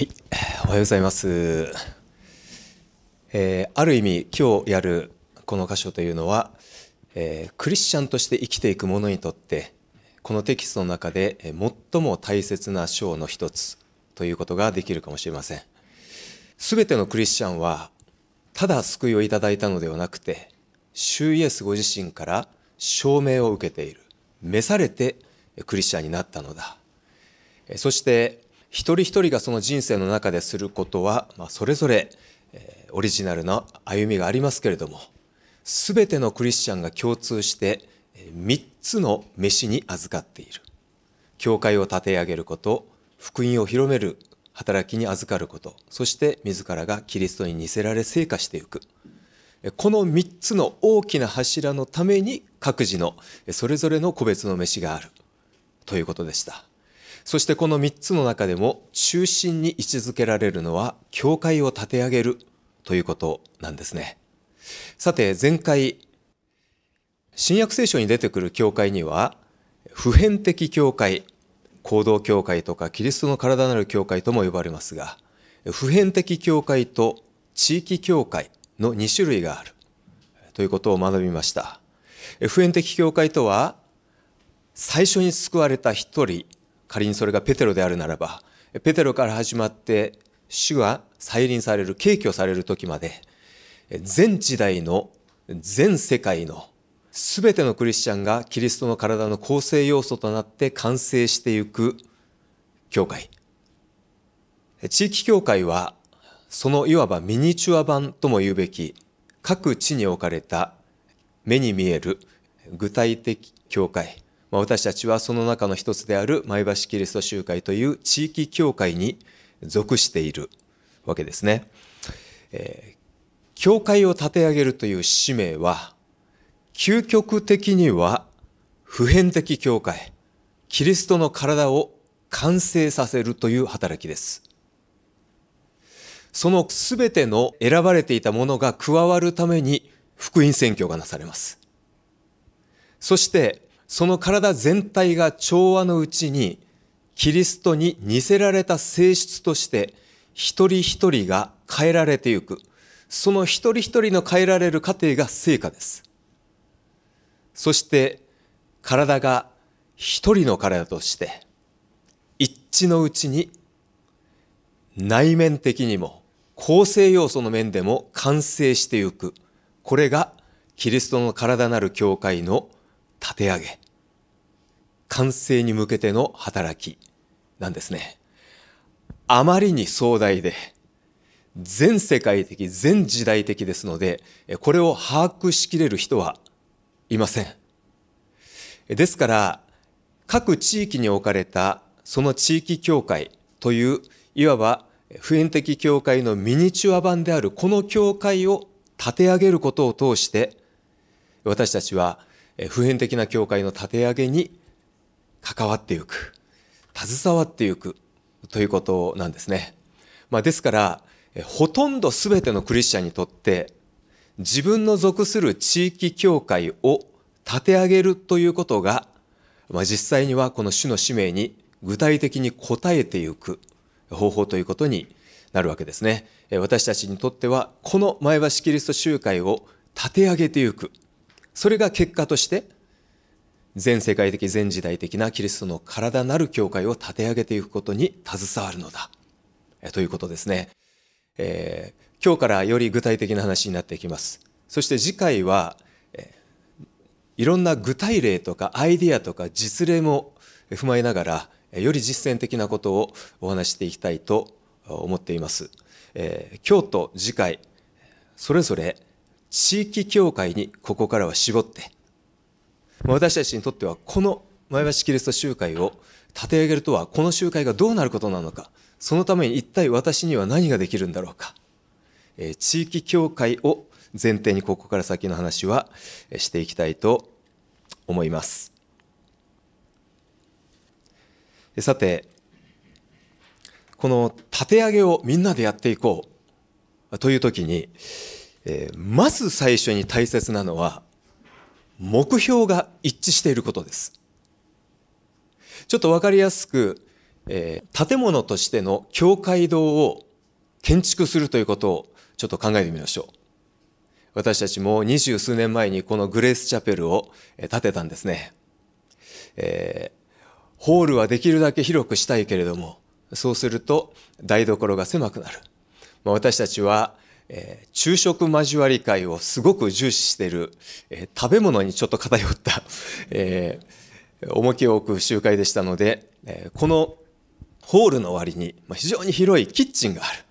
はい、おはようございます。えー、ある意味今日やるこの箇所というのは、えー、クリスチャンとして生きていく者にとってこのテキストの中で最も大切な章の一つということができるかもしれません。すべてのクリスチャンはただ救いをいただいたのではなくて、主イエスご自身から証明を受けている。召されてクリスチャンになったのだ。そして一人一人がその人生の中ですることは、まあ、それぞれ、えー、オリジナルな歩みがありますけれども全てのクリスチャンが共通して3つの飯に預かっている教会を立て上げること福音を広める働きに預かることそして自らがキリストに似せられ成果していくこの3つの大きな柱のために各自のそれぞれの個別の飯があるということでした。そしてこの3つの中でも中心に位置づけられるのは教会を立て上げるということなんですね。さて前回新約聖書に出てくる教会には普遍的教会行動教会とかキリストの体なる教会とも呼ばれますが普遍的教会と地域教会の2種類があるということを学びました普遍的教会とは最初に救われた1人仮にそれがペテロであるならばペテロから始まって主が再臨される敬虚される時まで全時代の全世界の全てのクリスチャンがキリストの体の構成要素となって完成していく教会地域教会はそのいわばミニチュア版とも言うべき各地に置かれた目に見える具体的教会まあ、私たちはその中の一つである前橋キリスト集会という地域教会に属しているわけですね。えー、教会を立て上げるという使命は、究極的には普遍的教会、キリストの体を完成させるという働きです。そのすべての選ばれていたものが加わるために福音宣教がなされます。そしてその体全体が調和のうちにキリストに似せられた性質として一人一人が変えられてゆくその一人一人の変えられる過程が成果ですそして体が一人の体として一致のうちに内面的にも構成要素の面でも完成してゆくこれがキリストの体なる教会の立て上げ、完成に向けての働きなんですね。あまりに壮大で、全世界的、全時代的ですので、これを把握しきれる人はいません。ですから、各地域に置かれたその地域協会という、いわば普遍的教会のミニチュア版であるこの教会を立て上げることを通して、私たちは普遍的な教会の立て上げに関わっていく携わっていくということなんですね。まあ、ですからほとんど全てのクリスチャンにとって自分の属する地域教会を立て上げるということが、まあ、実際にはこの主の使命に具体的に応えていく方法ということになるわけですね。私たちにとってはこの前橋キリスト集会を立て上げていくそれが結果として全世界的全時代的なキリストの体なる教会を立て上げていくことに携わるのだということですね、えー、今日からより具体的な話になっていきますそして次回は、えー、いろんな具体例とかアイディアとか実例も踏まえながらより実践的なことをお話していきたいと思っています、えー、今日と次回それぞれ地域協会にここからは絞って、私たちにとってはこの前橋キリスト集会を立て上げるとは、この集会がどうなることなのか、そのために一体私には何ができるんだろうか。え地域協会を前提にここから先の話はしていきたいと思います。さて、この立て上げをみんなでやっていこうという時に、えー、まず最初に大切なのは目標が一致していることですちょっと分かりやすく、えー、建物としての教会堂を建築するということをちょっと考えてみましょう私たちも二十数年前にこのグレースチャペルを建てたんですね、えー、ホールはできるだけ広くしたいけれどもそうすると台所が狭くなる、まあ、私たちはえー、昼食交わり会をすごく重視している、えー、食べ物にちょっと偏った、えー、重きを置く集会でしたので、えこのホールの割に、まあ、非常に広いキッチンがある。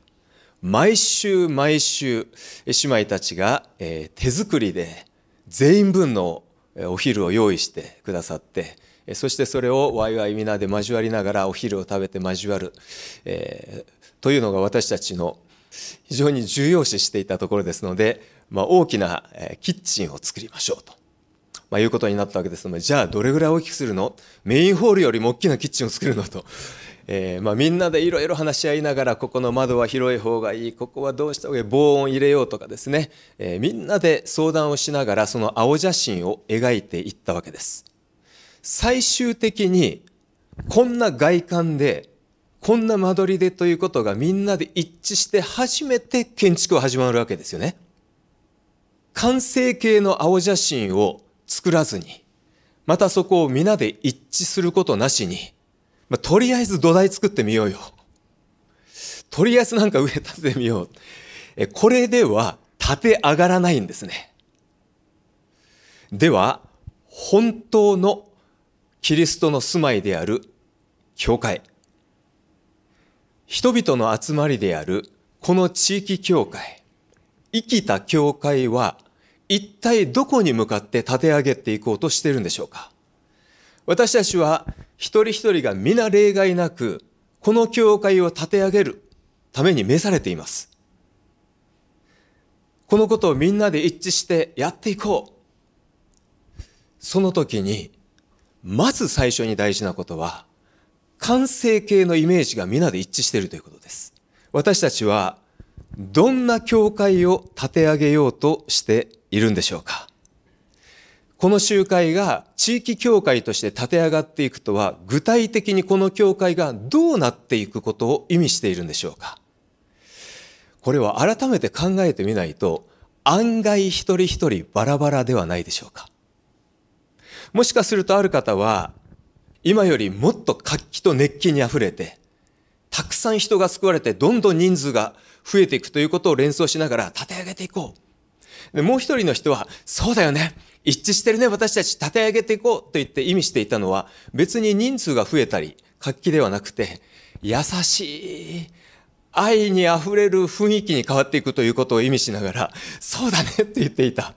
毎週毎週姉妹たちが、え手作りで全員分のお昼を用意してくださってそしてそれをワイワイ皆で交わりながらお昼を食べて交わる、えー、というのが私たちの非常に重要視していたところですので、まあ、大きなキッチンを作りましょうと、まあ、いうことになったわけですのでじゃあどれぐらい大きくするのメインホールよりも大きなキッチンを作るのと、えー、まあ、みんなでいろいろ話し合いながらここの窓は広い方がいいここはどうした方がいい防音入れようとかですね、えー、みんなで相談をしながらその青写真を描いていったわけです。最終的にこんな外観でこんな間取りでということがみんなで一致して初めて建築は始まるわけですよね。完成形の青写真を作らずに、またそこを皆で一致することなしに、まあ、とりあえず土台作ってみようよ。とりあえずなんか上立ててみよう。え、これでは立て上がらないんですね。では、本当のキリストの住まいである教会。人々の集まりであるこの地域教会、生きた教会は一体どこに向かって立て上げていこうとしているんでしょうか私たちは一人一人が皆例外なくこの教会を立て上げるために召されています。このことをみんなで一致してやっていこう。その時に、まず最初に大事なことは、完成形のイメージが皆で一致しているということです。私たちはどんな教会を立て上げようとしているんでしょうかこの集会が地域教会として立て上がっていくとは具体的にこの教会がどうなっていくことを意味しているんでしょうかこれは改めて考えてみないと案外一人一人バラバラではないでしょうかもしかするとある方は今よりもっと活気と熱気にあふれて、たくさん人が救われて、どんどん人数が増えていくということを連想しながら立て上げていこう。でもう一人の人は、そうだよね。一致してるね、私たち立て上げていこうと言って意味していたのは、別に人数が増えたり、活気ではなくて、優しい、愛に溢れる雰囲気に変わっていくということを意味しながら、そうだねって言っていた。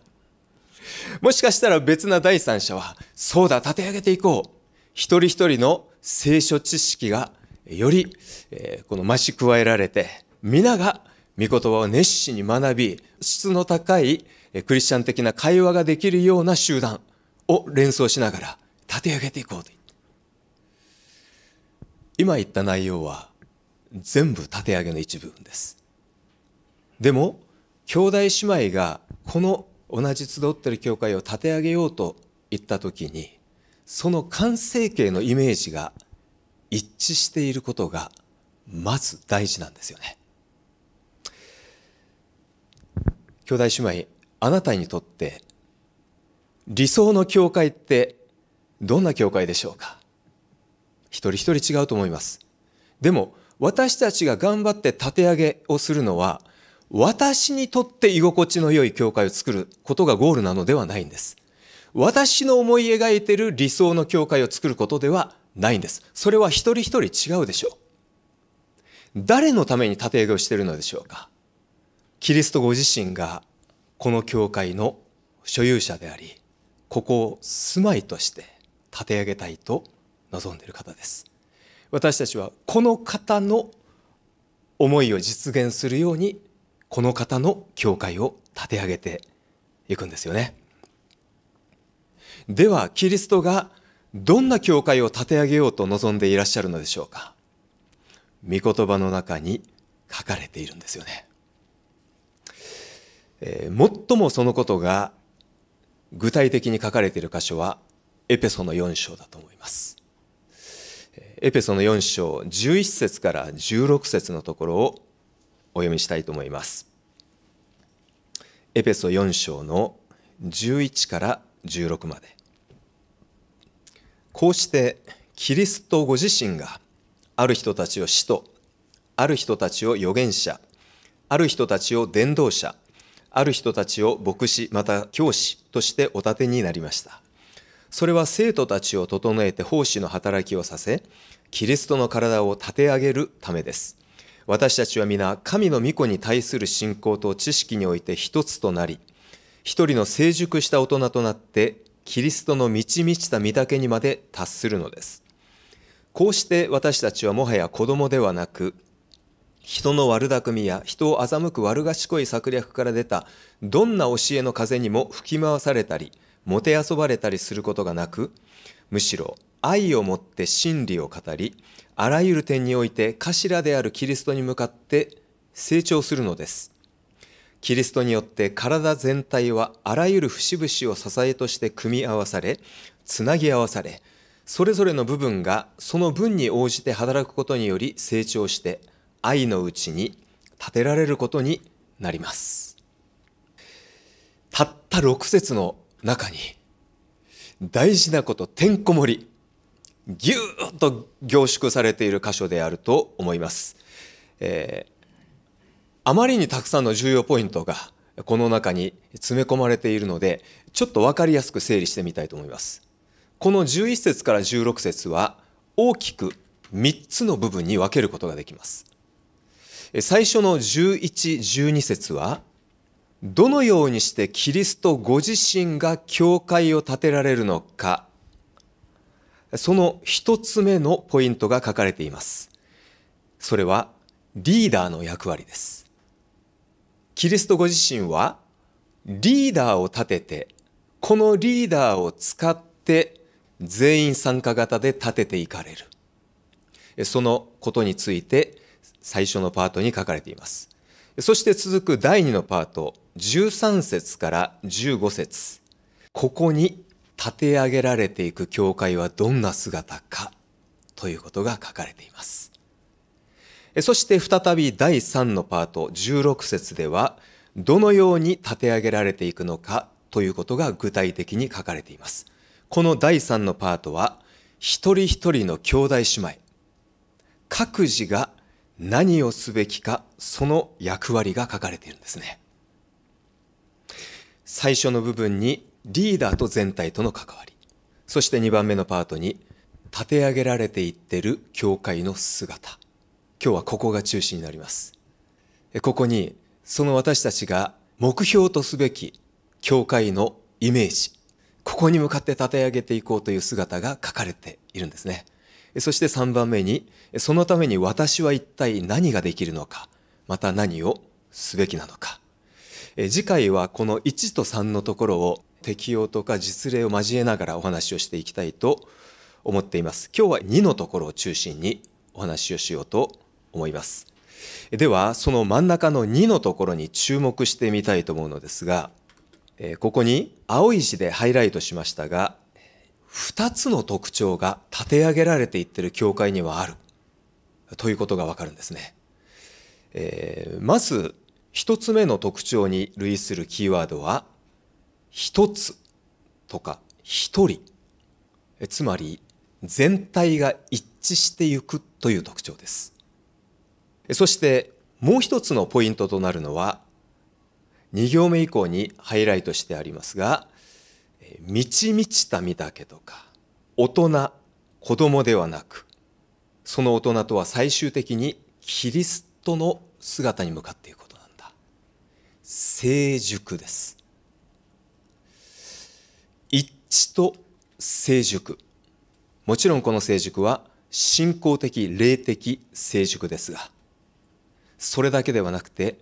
もしかしたら別な第三者は、そうだ、立て上げていこう。一人一人の聖書知識がより、この増し加えられて皆が御言葉を熱心に学び質の高いクリスチャン的な会話ができるような集団を連想しながら立て上げていこうと今言った内容は全部立て上げの一部分ですでも兄弟姉妹がこの同じ集っている教会を立て上げようと言った時にその完成形のイメージが一致していることがまず大事なんですよね兄弟姉妹あなたにとって理想の教会ってどんな教会でしょうか一人一人違うと思いますでも私たちが頑張って立て上げをするのは私にとって居心地の良い教会を作ることがゴールなのではないんです私の思い描いている理想の教会を作ることではないんです。それは一人一人違うでしょう。誰のために立て上げをしているのでしょうか。キリストご自身がこの教会の所有者であり、ここを住まいとして立て上げたいと望んでいる方です。私たちはこの方の思いを実現するようにこの方の教会を立て上げていくんですよね。ではキリストがどんな教会を立て上げようと望んでいらっしゃるのでしょうか御言葉の中に書かれているんですよね、えー、最もそのことが具体的に書かれている箇所はエペソの4章だと思いますエペソの4章11節から16節のところをお読みしたいと思いますエペソ4章の11から16までこうしてキリストご自身がある人たちを使徒ある人たちを預言者ある人たちを伝道者ある人たちを牧師また教師としてお立てになりましたそれは生徒たちを整えて奉仕の働きをさせキリストの体を立て上げるためです私たちは皆神の御子に対する信仰と知識において一つとなり一人の成熟した大人となってキリストの満ち満ちた御岳にまで達するのですこうして私たちはもはや子供ではなく人の悪巧みや人を欺く悪賢い策略から出たどんな教えの風にも吹き回されたりもてあそばれたりすることがなくむしろ愛をもって真理を語りあらゆる点において頭であるキリストに向かって成長するのですキリストによって体全体はあらゆる節々を支えとして組み合わされつなぎ合わされそれぞれの部分がその分に応じて働くことにより成長して愛のうちに立てられることになりますたった6節の中に大事なことてんこ盛りぎゅーっと凝縮されている箇所であると思います、えーあまりにたくさんの重要ポイントがこの中に詰め込まれているのでちょっと分かりやすく整理してみたいと思いますこの11節から16節は大きく3つの部分に分けることができます最初の1112節はどのようにしてキリストご自身が教会を建てられるのかその一つ目のポイントが書かれていますそれはリーダーの役割ですキリストご自身はリーダーを立ててこのリーダーを使って全員参加型で立てていかれるそのことについて最初のパートに書かれていますそして続く第2のパート13節から15節ここに立て上げられていく教会はどんな姿かということが書かれていますそして再び第3のパート16節ではどのように立て上げられていくのかということが具体的に書かれています。この第3のパートは一人一人の兄弟姉妹各自が何をすべきかその役割が書かれているんですね。最初の部分にリーダーと全体との関わりそして2番目のパートに立て上げられていってる教会の姿今日はここが中心になりますここにその私たちが目標とすべき教会のイメージここに向かって立て上げていこうという姿が書かれているんですねそして3番目にそのために私は一体何ができるのかまた何をすべきなのか次回はこの1と3のところを適用とか実例を交えながらお話をしていきたいと思っています。今日は2のところを中心にお話をしようと思いますではその真ん中の2のところに注目してみたいと思うのですがここに青い字でハイライトしましたが2つの特徴が立て上げられていってる教会にはあるということがわかるんですね、えー、まず1つ目の特徴に類するキーワードは「1つ」とか「1人」つまり全体が一致していくという特徴ですそしてもう一つのポイントとなるのは2行目以降にハイライトしてありますが「満ち満ちた身だけ」とか「大人子供ではなくその大人とは最終的にキリストの姿に向かっていくことなんだ成熟です一致と成熟もちろんこの成熟は信仰的霊的成熟ですがそれだけではなくて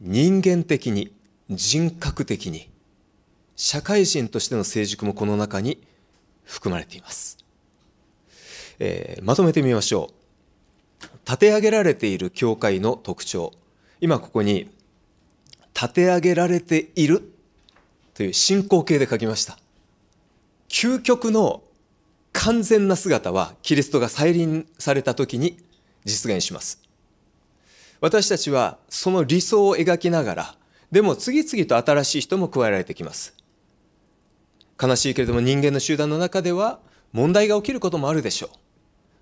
人間的に人格的に社会人としての成熟もこの中に含まれています、えー、まとめてみましょう立て上げられている教会の特徴今ここに立て上げられているという進行形で書きました究極の完全な姿はキリストが再臨された時に実現します私たちはその理想を描きながら、でも次々と新しい人も加えられてきます。悲しいけれども人間の集団の中では問題が起きることもあるでしょう。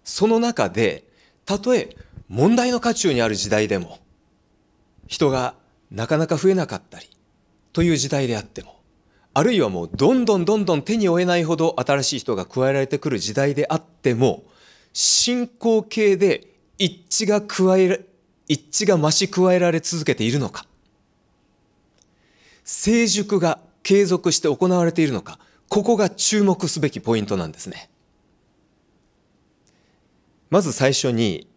その中で、たとえ問題の渦中にある時代でも、人がなかなか増えなかったり、という時代であっても、あるいはもうどんどんどんどん手に負えないほど新しい人が加えられてくる時代であっても、信仰系で一致が加え一致が増し加えられ続けているのか成熟が継続して行われているのかここが注目すべきポイントなんですねまず最初に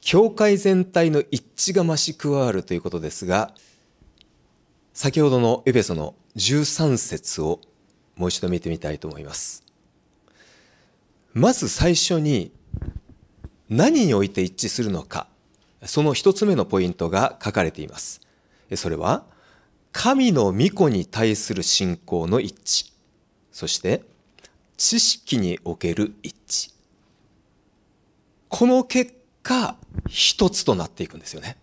教会全体の一致が増し加わるということですが先ほどのエペソの13節をもう一度見てみたいと思いますまず最初に何において一致するのかその一つ目のポイントが書かれています。それは、神の御子に対する信仰の一致。そして、知識における一致。この結果、一つとなっていくんですよね。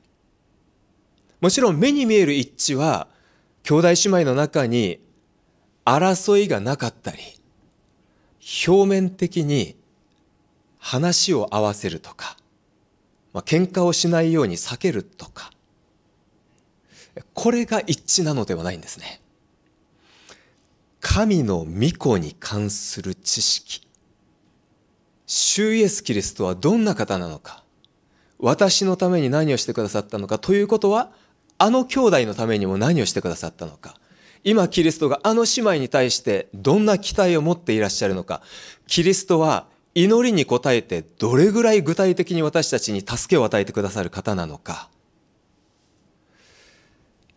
もちろん目に見える一致は、兄弟姉妹の中に争いがなかったり、表面的に話を合わせるとか、まあ、喧嘩をしないように避けるとかこれが一致なのではないんですね神の御子に関する知識主イエス・キリストはどんな方なのか私のために何をしてくださったのかということはあの兄弟のためにも何をしてくださったのか今キリストがあの姉妹に対してどんな期待を持っていらっしゃるのかキリストは祈りに応えてどれぐらい具体的に私たちに助けを与えてくださる方なのか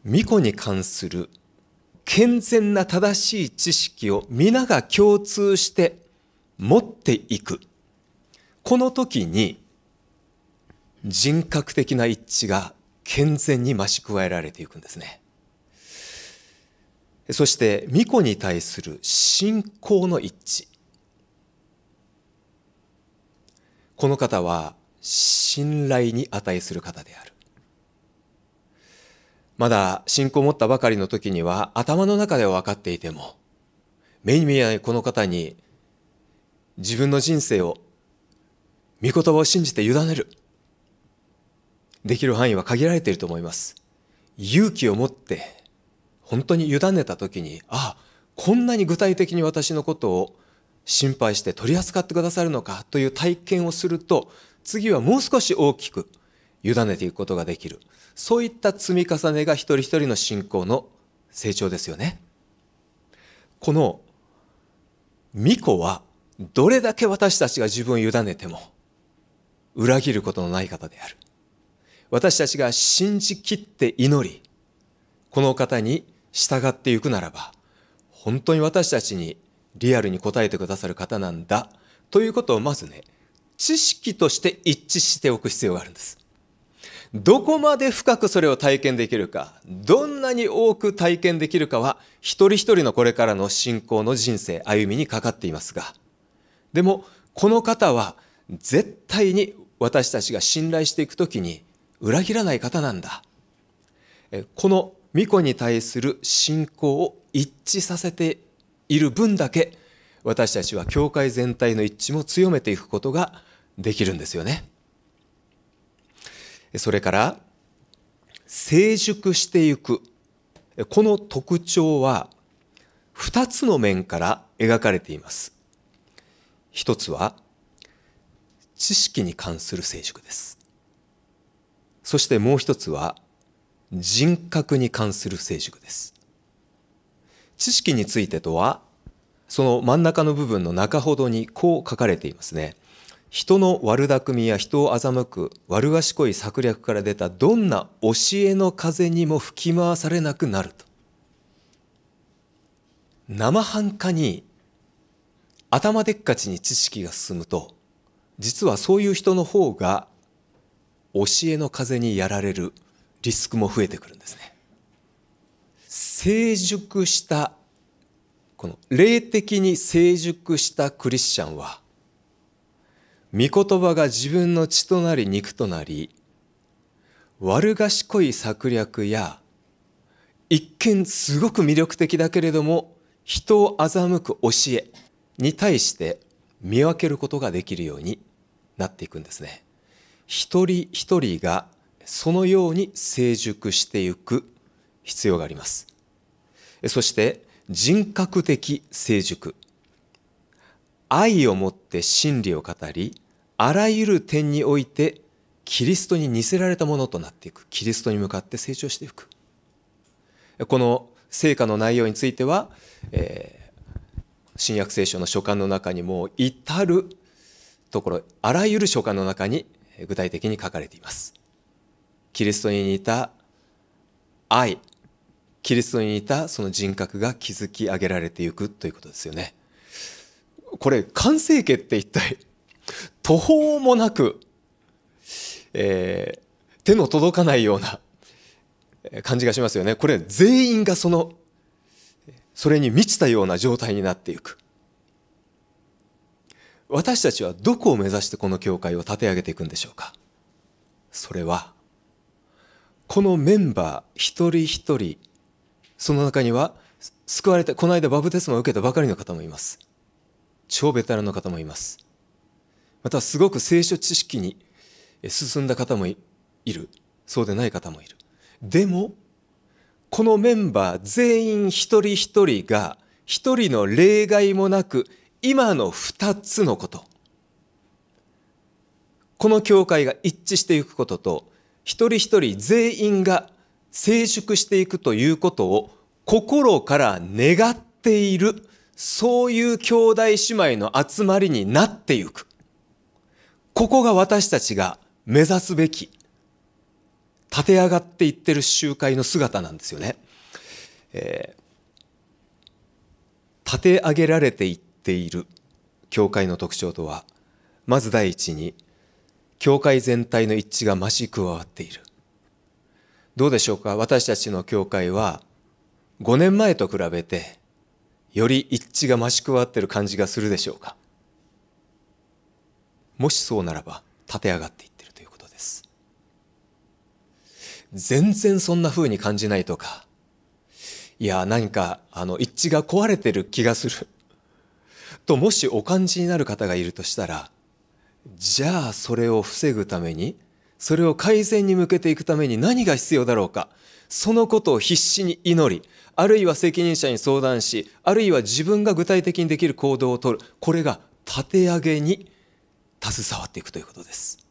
巫女に関する健全な正しい知識を皆が共通して持っていくこの時に人格的な一致が健全に増し加えられていくんですねそして巫女に対する信仰の一致この方は信頼に値する方である。まだ信仰を持ったばかりの時には頭の中では分かっていても、目に見えないこの方に自分の人生を、御言葉を信じて委ねる。できる範囲は限られていると思います。勇気を持って、本当に委ねた時に、ああ、こんなに具体的に私のことを心配して取り扱ってくださるのかという体験をすると次はもう少し大きく委ねていくことができるそういった積み重ねが一人一人の信仰の成長ですよねこの巫女はどれだけ私たちが自分を委ねても裏切ることのない方である私たちが信じきって祈りこの方に従っていくならば本当に私たちにリアルに答えてくださる方なんだということをまずね知識として一致しておく必要があるんです。どこまで深くそれを体験できるか、どんなに多く体験できるかは、一人一人のこれからの信仰の人生、歩みにかかっていますが、でも、この方は、絶対に私たちが信頼していくときに、裏切らない方なんだ。この巫女に対する信仰を一致させている分だけ私たちは教会全体の一致も強めていくことができるんですよね。それから成熟していくこの特徴は2つの面から描かれています。一つは知識に関する成熟です。そしてもう一つは人格に関する成熟です。知識についてとはその真ん中の部分の中ほどにこう書かれていますね。人の悪巧みや人を欺く悪賢い策略から出たどんな教えの風にも吹き回されなくなると。生半可に頭でっかちに知識が進むと実はそういう人の方が教えの風にやられるリスクも増えてくるんですね。成熟したこの霊的に成熟したクリスチャンは御言葉が自分の血となり肉となり悪賢い策略や一見すごく魅力的だけれども人を欺く教えに対して見分けることができるようになっていくんですね。一人一人がそのように成熟してゆく必要がありますそして人格的成熟愛をもって真理を語りあらゆる点においてキリストに似せられたものとなっていくキリストに向かって成長していくこの成果の内容については、えー、新約聖書の書簡の中にも至るところあらゆる書簡の中に具体的に書かれていますキリストに似た愛キリストに似たその人格が築き上げられていくということですよね。これ完成形って一体 途方もなく、えー、手の届かないような感じがしますよね。これ全員がそのそれに満ちたような状態になっていく。私たちはどこを目指してこの教会を立て上げていくんでしょうかそれはこのメンバー一人一人その中には救われてこの間バブテスマを受けたばかりの方もいます超ベテランの方もいますまたすごく聖書知識に進んだ方もいるそうでない方もいるでもこのメンバー全員一人一人が一人の例外もなく今の二つのことこの教会が一致していくことと一人一人全員が成熟していくということを心から願っている、そういう兄弟姉妹の集まりになっていく。ここが私たちが目指すべき、立て上がっていってる集会の姿なんですよね。えー、立て上げられていっている教会の特徴とは、まず第一に、教会全体の一致が増し加わっている。どうでしょうか私たちの教会は5年前と比べてより一致が増し加わってる感じがするでしょうかもしそうならば立て上がっていってるということです全然そんな風に感じないとかいや何かあの一致が壊れてる気がするともしお感じになる方がいるとしたらじゃあそれを防ぐためにそれを改善に向けていくために何が必要だろうかそのことを必死に祈りあるいは責任者に相談しあるいは自分が具体的にできる行動をとるこれが立て上げに携わっていくということです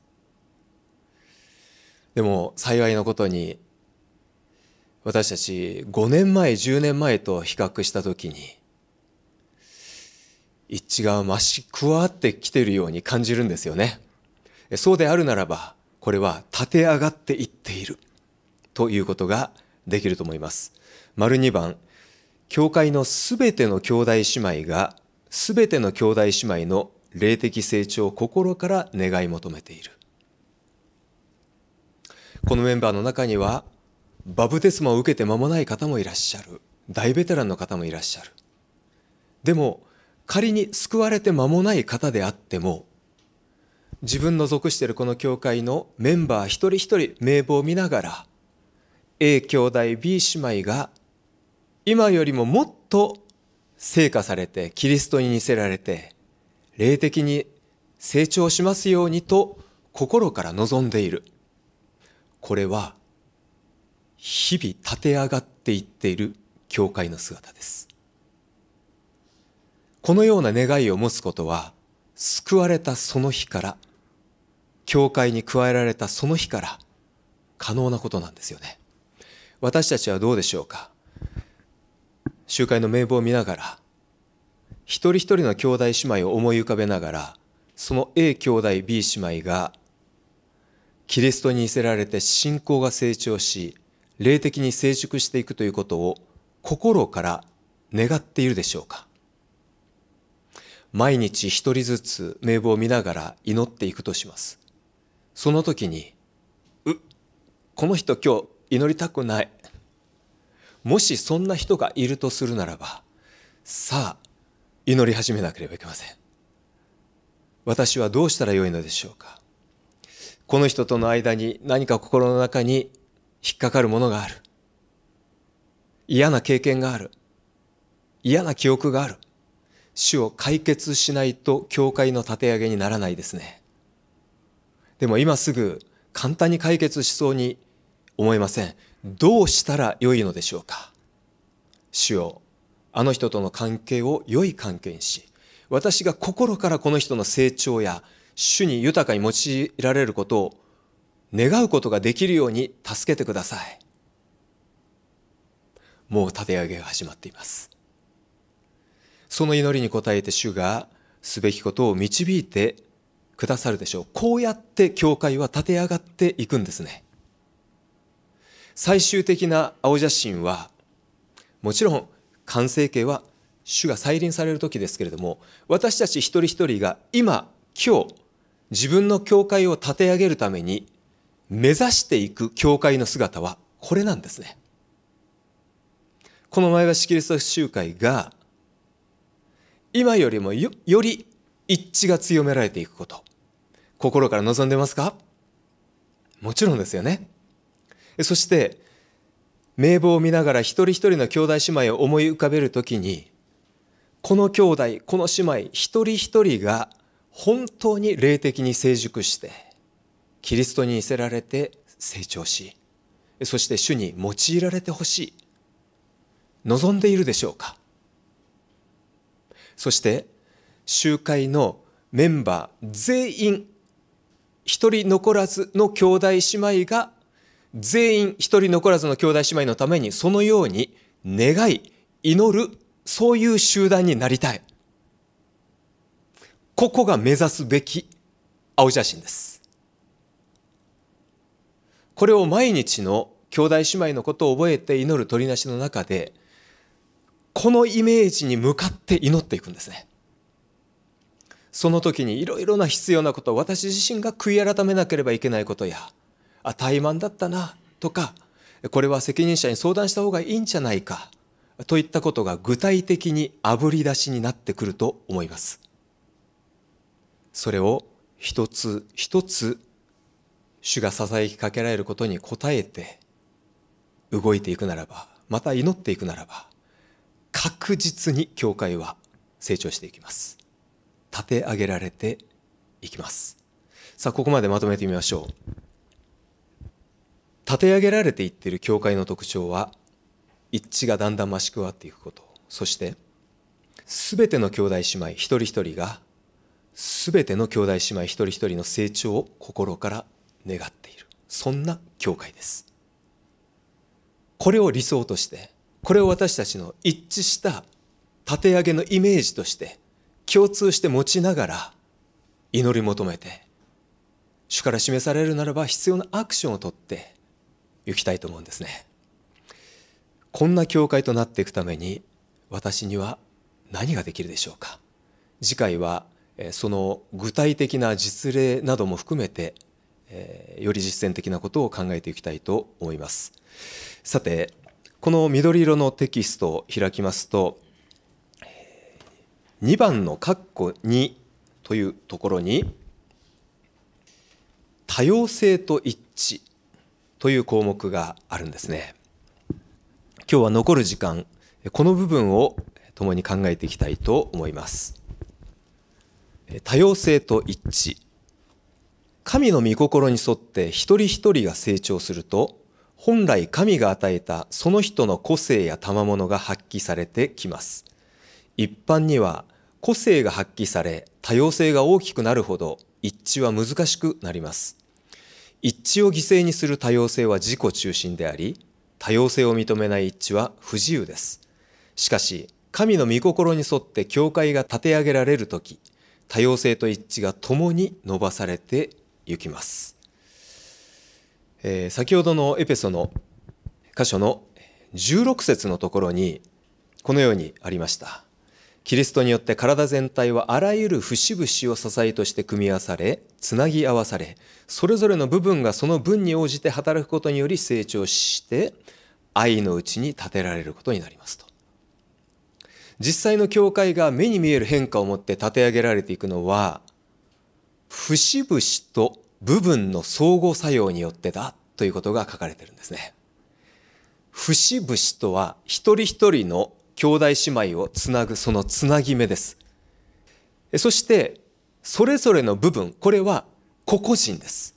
でも幸いのことに私たち5年前10年前と比較した時に一致が増し加わってきているように感じるんですよねそうであるならばこれは立て上がっていっているということができると思います。丸2番、教会のすべての兄弟姉妹が、すべての兄弟姉妹の霊的成長を心から願い求めている。このメンバーの中には、バブテスマを受けて間もない方もいらっしゃる。大ベテランの方もいらっしゃる。でも、仮に救われて間もない方であっても、自分の属しているこの教会のメンバー一人一人名簿を見ながら A 兄弟 B 姉妹が今よりももっと成果されてキリストに似せられて霊的に成長しますようにと心から望んでいるこれは日々立て上がっていっている教会の姿ですこのような願いを持つことは救われたその日から教会に加えられたその日から可能なことなんですよね。私たちはどうでしょうか集会の名簿を見ながら一人一人の兄弟姉妹を思い浮かべながらその A 兄弟 B 姉妹がキリストに似せられて信仰が成長し霊的に成熟していくということを心から願っているでしょうか毎日一人ずつ名簿を見ながら祈っていくとしますその時にうこの人今日祈りたくないもしそんな人がいるとするならばさあ祈り始めなければいけません私はどうしたらよいのでしょうかこの人との間に何か心の中に引っかかるものがある嫌な経験がある嫌な記憶がある主を解決しないと教会の立て上げにならないですねでも今すぐ簡単に解決しそうに思えません。どうしたらよいのでしょうか。主よあの人との関係を良い関係にし、私が心からこの人の成長や主に豊かに用いられることを願うことができるように助けてください。もう立て上げが始まっています。その祈りに応えて主がすべきことを導いてくださるでしょうこうやって教会は立て上がっていくんですね最終的な青写真はもちろん完成形は主が再臨される時ですけれども私たち一人一人が今今日自分の教会を立て上げるために目指していく教会の姿はこれなんですね。この前橋キリスト集会が今よりもより一致が強められていくこと心から望んでますかもちろんですよね。そして、名簿を見ながら一人一人の兄弟姉妹を思い浮かべるときに、この兄弟、この姉妹、一人一人が本当に霊的に成熟して、キリストに似せられて成長し、そして主に用いられてほしい。望んでいるでしょうかそして、集会のメンバー全員一人残らずの兄弟姉妹が全員一人残らずの兄弟姉妹のためにそのように願い、祈る、そういう集団になりたい。ここが目指すべき青写真です。これを毎日の兄弟姉妹のことを覚えて祈る鳥なしの中で、このイメージに向かって祈っていくんですね。その時にいろいろな必要なこと私自身が悔い改めなければいけないことやあ怠慢だったなとかこれは責任者に相談した方がいいんじゃないかといったことが具体的にあぶり出しになってくると思いますそれを一つ一つ主がささやきかけられることに応えて動いていくならばまた祈っていくならば確実に教会は成長していきます立て上げられていきますさあここまでまとめてみましょう立て上げられていっている教会の特徴は一致がだんだん増し加わっていくことそしてすべての兄弟姉妹一人一人がすべての兄弟姉妹一人一人の成長を心から願っているそんな教会ですこれを理想としてこれを私たちの一致した立て上げのイメージとして共通して持ちながら祈り求めて主から示されるならば必要なアクションをとっていきたいと思うんですねこんな教会となっていくために私には何ができるでしょうか次回はその具体的な実例なども含めてより実践的なことを考えていきたいと思いますさてこの緑色のテキストを開きますと2番の括弧2というところに多様性と一致という項目があるんですね今日は残る時間この部分を共に考えていきたいと思います多様性と一致神の御心に沿って一人一人が成長すると本来神が与えたその人の個性や賜物が発揮されてきます一般には個性が発揮され多様性が大きくなるほど一致は難しくなります一致を犠牲にする多様性は自己中心であり多様性を認めない一致は不自由ですしかし神の御心に沿って教会が立て上げられる時多様性と一致が共に伸ばされてゆきます、えー、先ほどのエペソの箇所の16節のところにこのようにありましたキリストによって体全体はあらゆる節々を支えとして組み合わされつなぎ合わされそれぞれの部分がその分に応じて働くことにより成長して愛のうちに立てられることになりますと実際の教会が目に見える変化をもって立て上げられていくのは節々と部分の相互作用によってだということが書かれてるんですね節々とは一人一人の兄弟姉妹をつなぐそのつなぎ目です。そして、それぞれの部分、これは個々人です。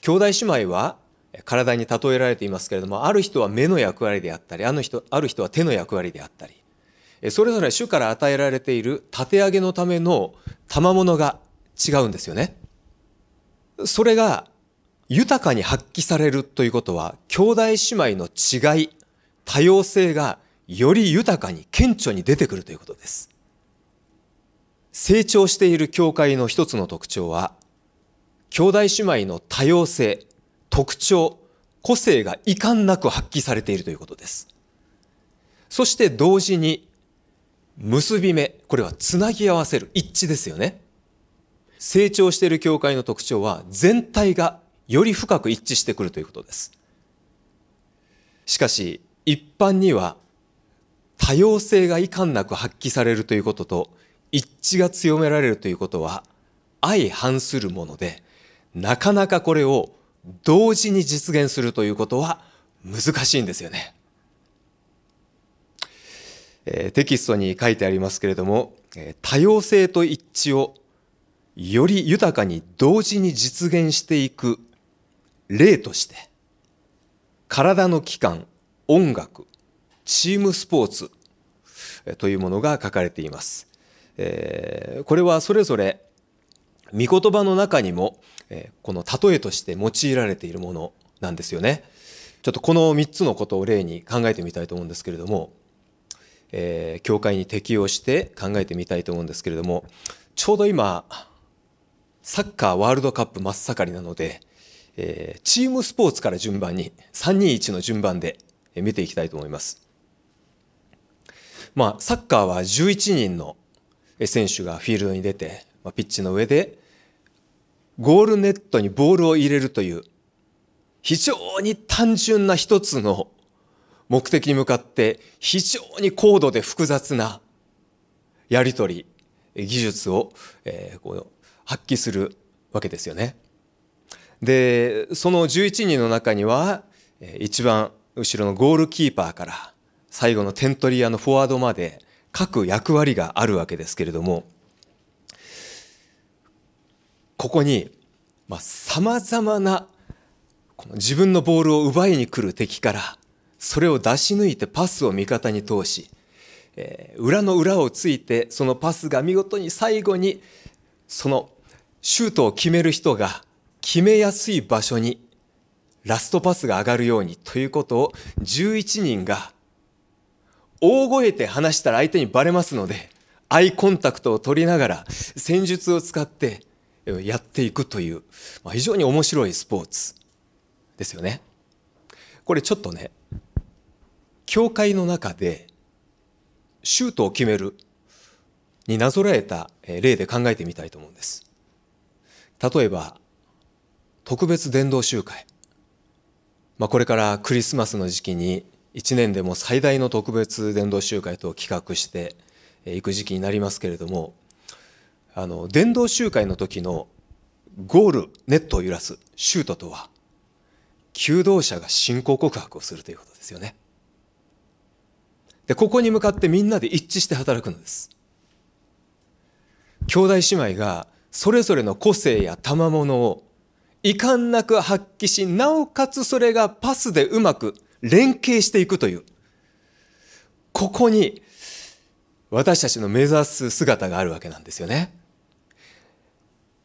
兄弟姉妹は体に例えられていますけれども、ある人は目の役割であったり、あの人ある人は手の役割であったり、それぞれ主から与えられている立て上げのための賜物が違うんですよね。それが豊かに発揮されるということは、兄弟姉妹の違い、多様性がより豊かに顕著に出てくるということです成長している教会の一つの特徴は兄弟姉妹の多様性特徴個性が遺憾なく発揮されているということですそして同時に結び目これはつなぎ合わせる一致ですよね成長している教会の特徴は全体がより深く一致してくるということですしかし一般には多様性が遺憾なく発揮されるということと一致が強められるということは相反するものでなかなかこれを同時に実現するということは難しいんですよね。えー、テキストに書いてありますけれども、えー、多様性と一致をより豊かに同時に実現していく例として体の器官音楽チームスポーツというものが書かれています。これはそれぞれ御言葉の中にも、この例えとして用いられているものなんですよね。ちょっとこの3つのことを例に考えてみたいと思うんですけれども、教会に適応して考えてみたいと思うんですけれどもちょうど今サッカーワールドカップ真っ盛りなので、チームスポーツから順番に321の順番で見ていきたいと思います。まあ、サッカーは11人の選手がフィールドに出て、まあ、ピッチの上でゴールネットにボールを入れるという非常に単純な一つの目的に向かって非常に高度で複雑なやり取り技術を、えー、こう発揮するわけですよね。でその11人の中には一番後ろのゴールキーパーから最後の点取り屋のフォワードまで各役割があるわけですけれどもここにさまざ、まなこの自分のボールを奪いに来る敵からそれを出し抜いてパスを味方に通し、えー、裏の裏をついてそのパスが見事に最後にそのシュートを決める人が決めやすい場所にラストパスが上がるようにということを11人が大声で話したら相手にばれますのでアイコンタクトを取りながら戦術を使ってやっていくという、まあ、非常に面白いスポーツですよね。これちょっとね教会の中でシュートを決めるになぞらえた例で考えてみたいと思うんです。例えば特別伝道集会、まあ、これからクリスマスの時期に1年でも最大の特別伝道集会と企画していく時期になりますけれどもあの伝道集会の時のゴールネットを揺らすシュートとは求道者が信仰告白をするということですよねでここに向かってみんなで一致して働くのです兄弟姉妹がそれぞれの個性や賜物を遺憾なく発揮しなおかつそれがパスでうまく連携していくという、ここに私たちの目指す姿があるわけなんですよね。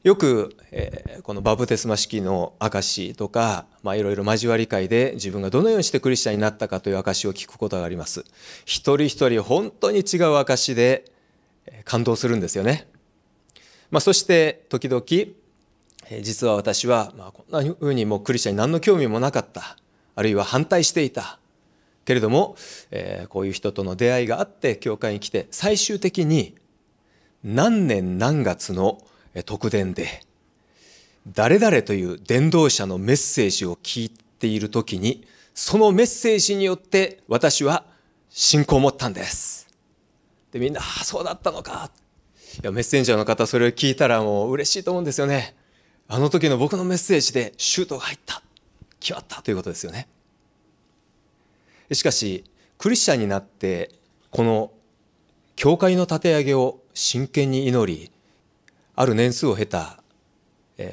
よく、えー、このバプテスマ式の証とか、まあ、いろいろ交わり会で自分がどのようにしてクリスチャンになったかという証を聞くことがあります。一人一人本当に違う証で感動するんですよね。まあ、そして時々、えー、実は私は、まあ、こんなふうにもうクリスチャンに何の興味もなかった。あるいは反対していたけれども、えー、こういう人との出会いがあって教会に来て最終的に何年何月の特典で誰々という伝道者のメッセージを聞いている時にそのメッセージによって私は信仰を持ったんです。でみんな「ああそうだったのか」いやメッセンジャーの方それを聞いたらもう嬉しいと思うんですよね。あの時の僕のメッセージでシュートが入った。極ったということですよねしかしクリスチャンになってこの教会の立て上げを真剣に祈りある年数を経た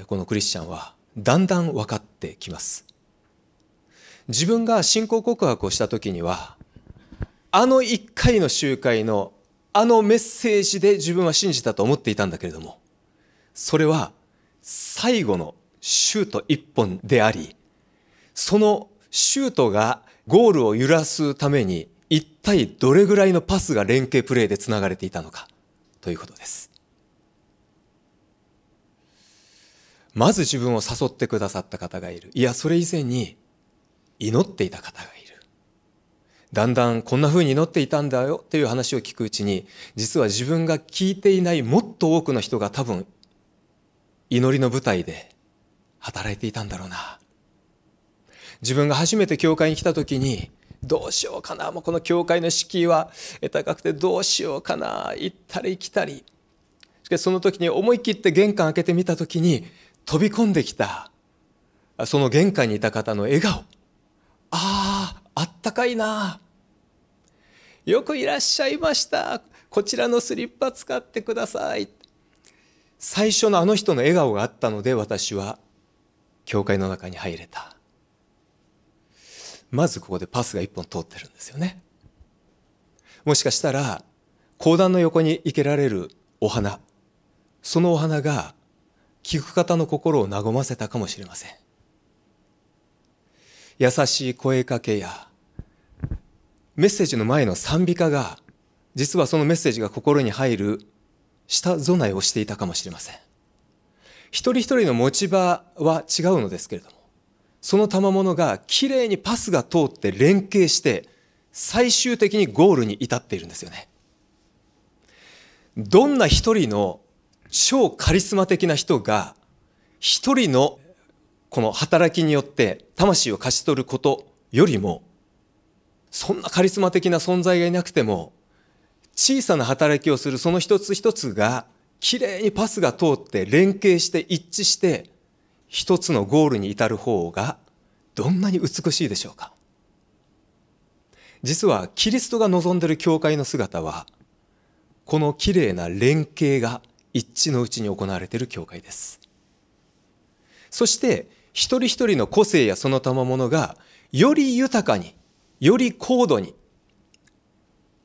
このクリスチャンはだんだん分かってきます自分が信仰告白をした時にはあの一回の集会のあのメッセージで自分は信じたと思っていたんだけれどもそれは最後のシュート一本でありそのシュートがゴールを揺らすために一体どれぐらいのパスが連携プレーでつながれていたのかということですまず自分を誘ってくださった方がいるいやそれ以前に祈っていた方がいるだんだんこんなふうに祈っていたんだよという話を聞くうちに実は自分が聞いていないもっと多くの人が多分祈りの舞台で働いていたんだろうな自分が初めて教会に来た時にどうしようかなもうこの教会の敷居は高くてどうしようかな行ったり来たりしかしその時に思い切って玄関開けてみた時に飛び込んできたその玄関にいた方の笑顔あああったかいなよくいらっしゃいましたこちらのスリッパ使ってください最初のあの人の笑顔があったので私は教会の中に入れたまずここでパスが1本通ってるんですよねもしかしたら講談の横に生けられるお花そのお花が聞く方の心を和ませたかもしれません優しい声かけやメッセージの前の賛美歌が実はそのメッセージが心に入る下備えをしていたかもしれません一人一人の持ち場は違うのですけれどもその賜物がきれいにパスが通って連携して最終的にゴールに至っているんですよねどんな一人の超カリスマ的な人が一人のこの働きによって魂を勝ち取ることよりもそんなカリスマ的な存在がいなくても小さな働きをするその一つ一つがきれいにパスが通って連携して一致して一つのゴールに至る方がどんなに美しいでしょうか実はキリストが望んでいる教会の姿はこのきれいな連携が一致のうちに行われている教会ですそして一人一人の個性やその賜物がより豊かにより高度に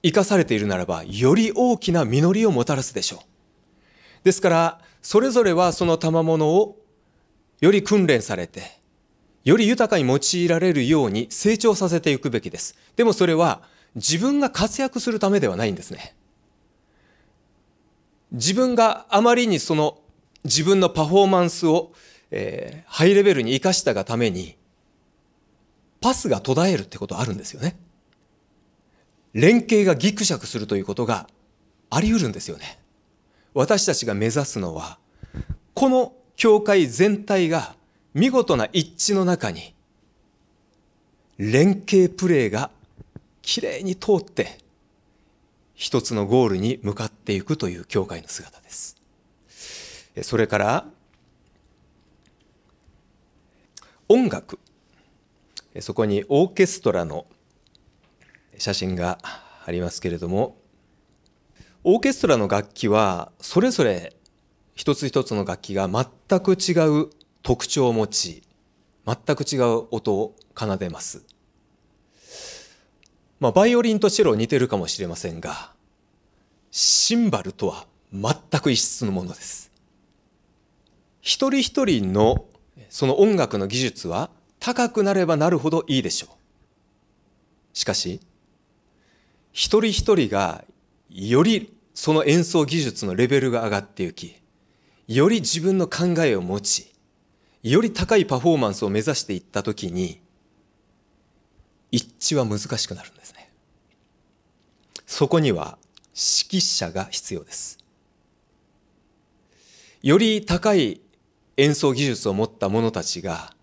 生かされているならばより大きな実りをもたらすでしょうですからそれぞれはその賜物をより訓練されて、より豊かに用いられるように成長させていくべきです。でもそれは自分が活躍するためではないんですね。自分があまりにその自分のパフォーマンスを、えー、ハイレベルに生かしたがために、パスが途絶えるってことあるんですよね。連携がギクシャクするということがあり得るんですよね。私たちが目指すのは、この教会全体が見事な一致の中に連携プレーがきれいに通って一つのゴールに向かっていくという教会の姿ですそれから音楽そこにオーケストラの写真がありますけれどもオーケストラの楽器はそれぞれ一つ一つの楽器が全く違う特徴を持ち全く違う音を奏でます。まあ、バイオリンとチェロ似てるかもしれませんがシンバルとは全く異質のものです。一人一人のその音楽の技術は高くなればなるほどいいでしょう。しかし一人一人がよりその演奏技術のレベルが上がっていきより自分の考えを持ちより高いパフォーマンスを目指していったときに一致は難しくなるんですねそこには指揮者が必要ですより高い演奏技術を持った者たちが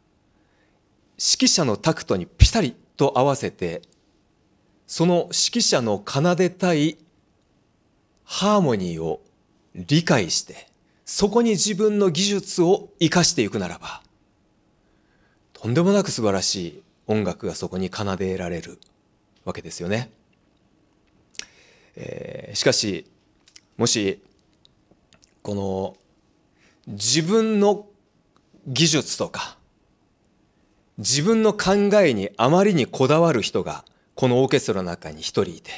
指揮者のタクトにピタリと合わせてその指揮者の奏でたいハーモニーを理解してそこに自分の技術を生かしていくならば、とんでもなく素晴らしい音楽がそこに奏でられるわけですよね。えー、しかし、もし、この自分の技術とか、自分の考えにあまりにこだわる人が、このオーケストラの中に一人いて、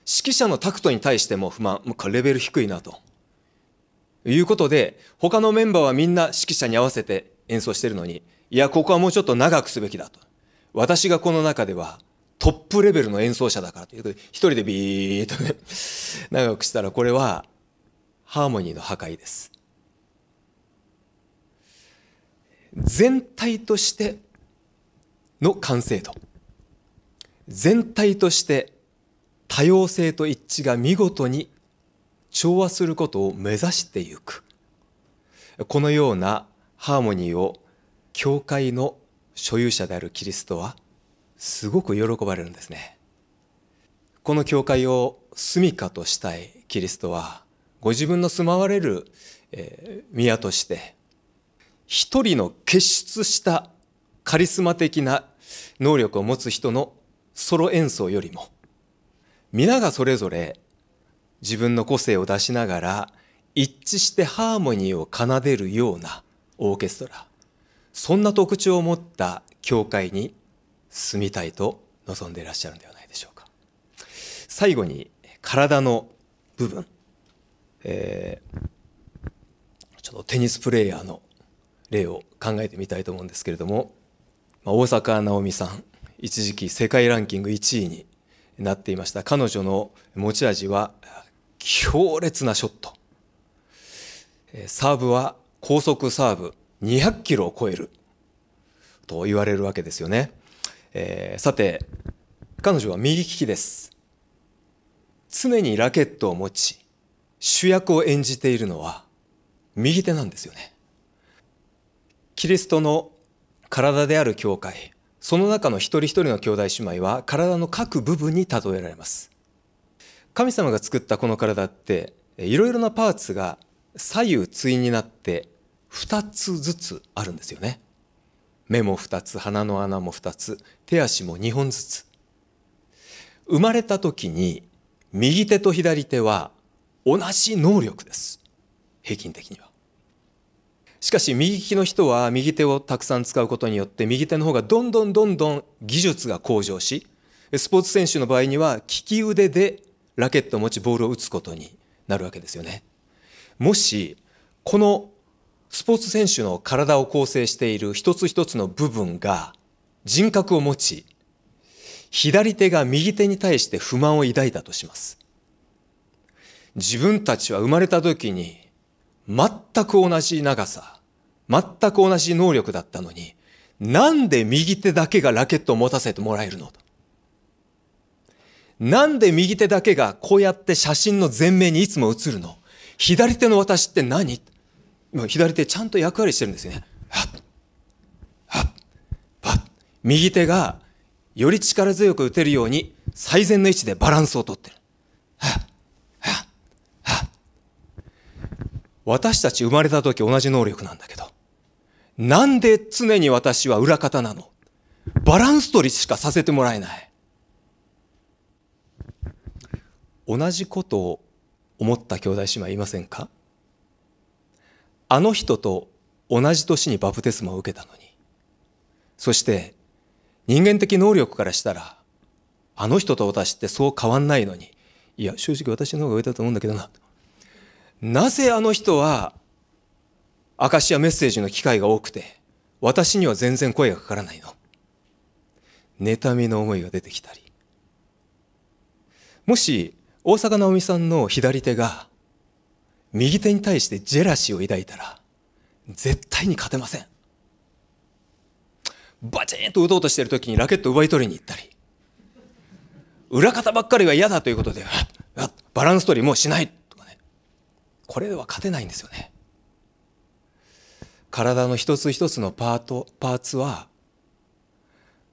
指揮者のタクトに対しても不満、もうレベル低いなと。いうことで、他のメンバーはみんな指揮者に合わせて演奏してるのに、いや、ここはもうちょっと長くすべきだと。私がこの中ではトップレベルの演奏者だからということで、一人でビーっとね、長くしたらこれはハーモニーの破壊です。全体としての完成度。全体として多様性と一致が見事に調和することを目指してゆくこのようなハーモニーを教会の所有者であるキリストはすごく喜ばれるんですねこの教会を住処としたいキリストはご自分の住まわれる、え宮として一人の傑出したカリスマ的な能力を持つ人のソロ演奏よりも皆がそれぞれ自分の個性を出しながら一致してハーモニーを奏でるようなオーケストラそんな特徴を持った教会に住みたいと望んでいらっしゃるんではないでしょうか最後に体の部分、えー、ちょっとテニスプレーヤーの例を考えてみたいと思うんですけれども、まあ、大坂なおみさん一時期世界ランキング1位になっていました彼女の持ち味は強烈なショット。サーブは高速サーブ200キロを超えると言われるわけですよね。えー、さて、彼女は右利きです。常にラケットを持ち、主役を演じているのは右手なんですよね。キリストの体である教会、その中の一人一人の兄弟姉妹は体の各部分に例えられます。神様が作ったこの体っていろいろなパーツが左右対になって2つずつあるんですよね目も2つ鼻の穴も2つ手足も2本ずつ生まれた時に右手と左手は同じ能力です平均的にはしかし右利きの人は右手をたくさん使うことによって右手の方がどんどんどんどん技術が向上しスポーツ選手の場合には利き腕でラケットを持ちボールを打つことになるわけですよね。もしこのスポーツ選手の体を構成している一つ一つの部分が人格を持ち左手が右手に対して不満を抱いたとします。自分たちは生まれた時に全く同じ長さ、全く同じ能力だったのに、なんで右手だけがラケットを持たせてもらえるのと。なんで右手だけがこうやって写真の前面にいつも映るの左手の私って何左手ちゃんと役割してるんですよね。はっ、はっ、はっ。右手がより力強く打てるように最善の位置でバランスをとってる。はっ、はっ、はっ。私たち生まれた時同じ能力なんだけど、なんで常に私は裏方なのバランス取りしかさせてもらえない。同じことを思った兄弟姉妹いませんかあの人と同じ年にバプテスマを受けたのにそして人間的能力からしたらあの人と私ってそう変わんないのにいや正直私の方が上だと思うんだけどななぜあの人はアカシアメッセージの機会が多くて私には全然声がかからないの妬みの思いが出てきたりもし大坂直美さんの左手が右手に対してジェラシーを抱いたら絶対に勝てませんバチンと打とうとしてる時にラケット奪い取りに行ったり裏方ばっかりは嫌だということでバランス取りもうしないとかねこれでは勝てないんですよね体の一つ一つのパートパーツは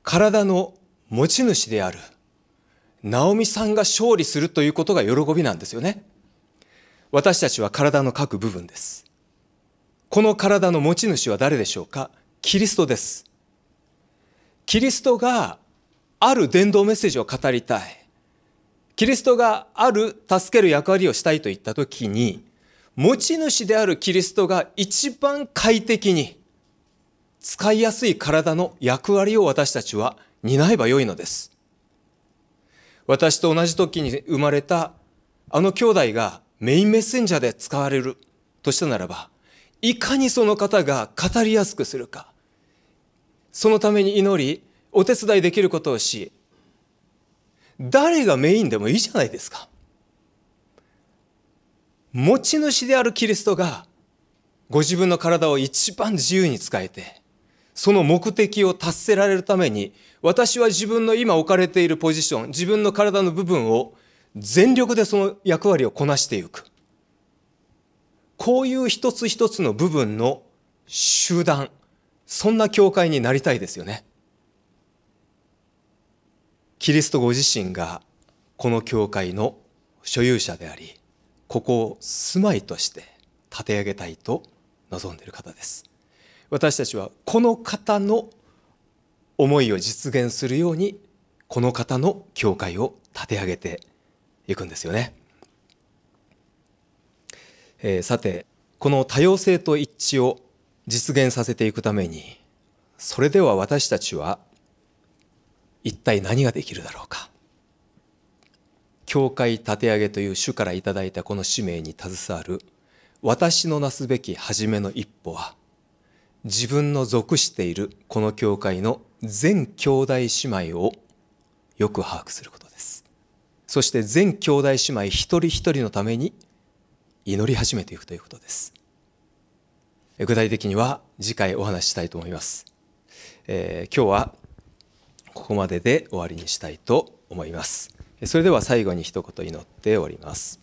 体の持ち主であるナオミさんが勝利するということが喜びなんですよね。私たちは体の各部分です。この体の持ち主は誰でしょうかキリストです。キリストがある伝道メッセージを語りたい。キリストがある助ける役割をしたいと言った時に、持ち主であるキリストが一番快適に使いやすい体の役割を私たちは担えばよいのです。私と同じ時に生まれたあの兄弟がメインメッセンジャーで使われるとしたならば、いかにその方が語りやすくするか。そのために祈り、お手伝いできることをし、誰がメインでもいいじゃないですか。持ち主であるキリストが、ご自分の体を一番自由に使えて、その目的を達せられるために、私は自分の今置かれているポジション、自分の体の部分を全力でその役割をこなしていく。こういう一つ一つの部分の集団、そんな教会になりたいですよね。キリストご自身がこの教会の所有者であり、ここを住まいとして立て上げたいと望んでいる方です。私たちはこの方の思いを実現するようにこの方の教会を立て上げていくんですよね。えー、さてこの多様性と一致を実現させていくためにそれでは私たちは一体何ができるだろうか。教会立て上げという主から頂いたこの使命に携わる私のなすべき初めの一歩は自分の属しているこの教会の全兄弟姉妹をよく把握することですそして全兄弟姉妹一人一人のために祈り始めていくということです具体的には次回お話ししたいと思います、えー、今日はここまでで終わりにしたいと思いますそれでは最後に一言祈っております